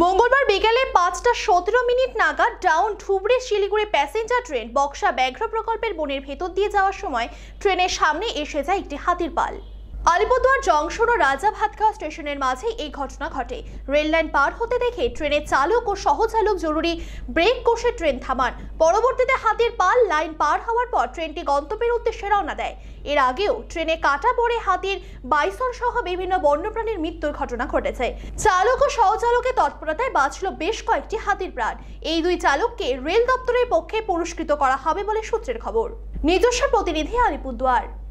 মঙ্গলবার বিকেলে পাঁচটা সতেরো মিনিট নাগাদ down Dhubri Siliguri passenger train Buxa ব্যাঘ্র প্রকল্পের বনের ভেতর দিয়ে যাওয়ার সময় ট্রেনের সামনে এসে যায় একটি হাতির পাল আলিপুরদুয়ার জংশন ও রাজা ভাতগাঁও স্টেশনের মাঝে এই ঘটনা ঘটে রেললাইন পার হতে দেখে ট্রেনের চালক ও সহচালক জরুরি ব্রেক কষে ট্রেন থামান পরবর্তীতে হাতির পাল লাইন পার হওয়ার পর ট্রেনটি গন্তব্যের উদ্দেশ্যে রওনা দেয় এর আগেও ট্রেনে কাটা পড়ে হাতির বাইসন সহ বিভিন্ন বন্যপ্রাণীর মৃত্যুর ঘটনা ঘটেছে চালক ও সহচালকের তৎপরতায় বাঁচল বেশ কয়েকটি হাতির প্রাণ এই দুই চালককে রেল দপ্তরের পক্ষে পুরস্কৃত করা হবে বলে সূত্রের খবর নিজস্ব প্রতিনিধি আলিপুরদুয়ার